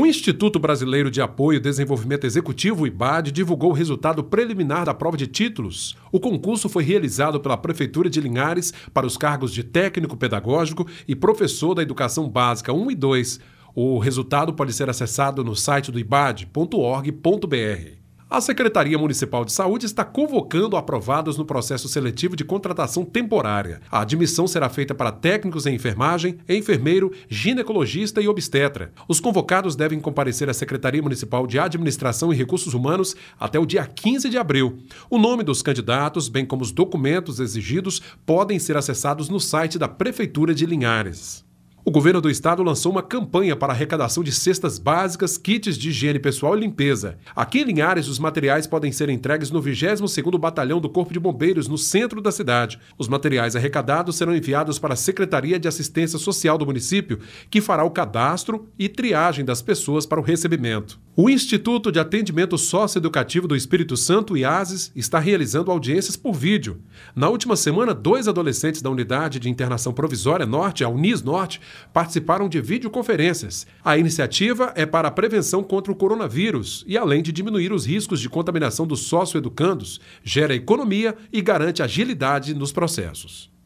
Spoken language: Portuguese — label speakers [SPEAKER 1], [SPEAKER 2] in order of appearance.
[SPEAKER 1] O Instituto Brasileiro de Apoio e Desenvolvimento Executivo, IBAD, divulgou o resultado preliminar da prova de títulos. O concurso foi realizado pela Prefeitura de Linhares para os cargos de técnico pedagógico e professor da Educação Básica 1 e 2. O resultado pode ser acessado no site do ibad.org.br. A Secretaria Municipal de Saúde está convocando aprovados no processo seletivo de contratação temporária. A admissão será feita para técnicos em enfermagem, enfermeiro, ginecologista e obstetra. Os convocados devem comparecer à Secretaria Municipal de Administração e Recursos Humanos até o dia 15 de abril. O nome dos candidatos, bem como os documentos exigidos, podem ser acessados no site da Prefeitura de Linhares. O governo do estado lançou uma campanha para arrecadação de cestas básicas, kits de higiene pessoal e limpeza. Aqui em Linhares, os materiais podem ser entregues no 22º Batalhão do Corpo de Bombeiros, no centro da cidade. Os materiais arrecadados serão enviados para a Secretaria de Assistência Social do município, que fará o cadastro e triagem das pessoas para o recebimento. O Instituto de Atendimento Socioeducativo do Espírito Santo, IASES, está realizando audiências por vídeo. Na última semana, dois adolescentes da Unidade de Internação Provisória Norte, a Unis Norte, participaram de videoconferências. A iniciativa é para a prevenção contra o coronavírus e, além de diminuir os riscos de contaminação dos socioeducandos, gera economia e garante agilidade nos processos.